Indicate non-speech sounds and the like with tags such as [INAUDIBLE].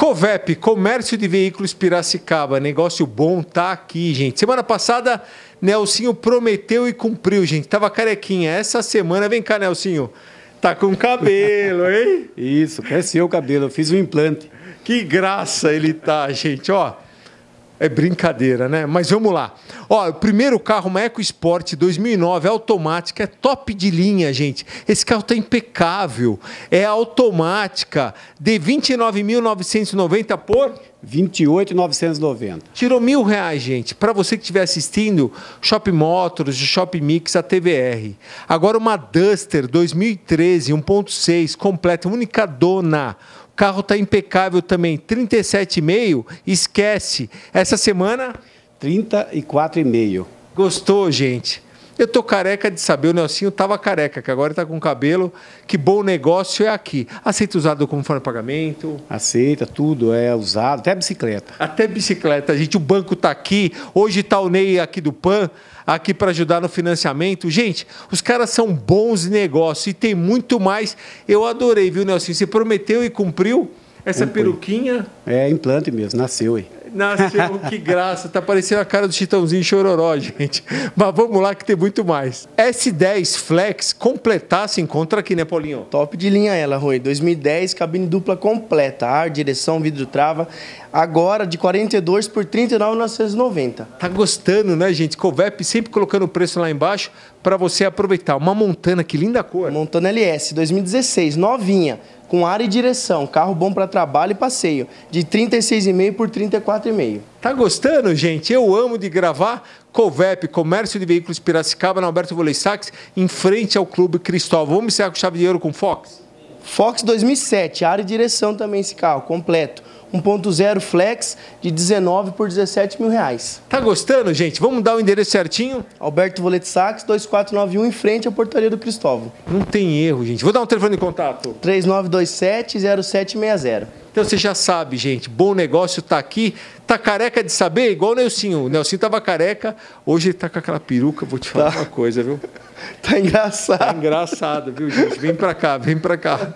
Covep, Comércio de Veículos Piracicaba, negócio bom tá aqui, gente. Semana passada, Nelsinho prometeu e cumpriu, gente. Tava carequinha. Essa semana, vem cá, Nelsinho. Tá com cabelo, hein? [LAUGHS] Isso, cresceu o cabelo. Eu fiz um implante. Que graça ele tá, gente, ó. É brincadeira, né? Mas vamos lá. Ó, o primeiro carro, uma EcoSport 2009, automática, é top de linha, gente. Esse carro tá impecável. É automática, de 29.990 por 28,990. Tirou mil reais, gente. Para você que estiver assistindo, Shop Motors, Shop Mix, a TVR. Agora uma Duster 2013 1.6 completa, única dona carro está impecável também, 37,5, esquece. Essa semana... 34,5. Gostou, gente? Eu tô careca de saber, o Nelsinho tava careca, que agora tá com cabelo. Que bom negócio é aqui. Aceita usado como forma de pagamento? Aceita, tudo é usado, até bicicleta. Até bicicleta, gente. O banco tá aqui. Hoje tá o Ney aqui do PAN, aqui para ajudar no financiamento. Gente, os caras são bons negócios e tem muito mais. Eu adorei, viu, Nelsinho? Você prometeu e cumpriu essa peruquinha? É, implante mesmo, nasceu aí. Nasceu, [LAUGHS] que graça. Tá parecendo a cara do Chitãozinho Chororó, [LAUGHS] gente. Mas vamos lá que tem muito mais. S10 Flex completar se encontra aqui, né, Paulinho? Top de linha ela, Rui. 2010, cabine dupla completa. Ar, direção, vidro trava. Agora de 42 por 39,990. Tá gostando, né, gente? Covep sempre colocando o preço lá embaixo para você aproveitar. Uma Montana, que linda cor. Montana LS, 2016, novinha com área e direção, carro bom para trabalho e passeio, de 36,5 por 34,5. Tá gostando, gente? Eu amo de gravar. Covep, Comércio de Veículos Piracicaba, na Alberto Volei em frente ao Clube Cristóvão. Vamos encerrar com chave de ouro com Fox? Fox 2007, área e direção também esse carro, completo. 1.0 Flex de 19 por 17 mil reais. Tá gostando, gente? Vamos dar o endereço certinho? Alberto Volete Sax, 2491, em frente à portaria do Cristóvão. Não tem erro, gente. Vou dar um telefone de contato. 3927-0760. Então você já sabe, gente, bom negócio tá aqui. Tá careca de saber? Igual o Nelsinho. O Nelsinho tava careca, hoje ele tá com aquela peruca. Vou te falar tá. uma coisa, viu? Tá engraçado. Tá engraçado, viu, gente? Vem para cá, vem para cá.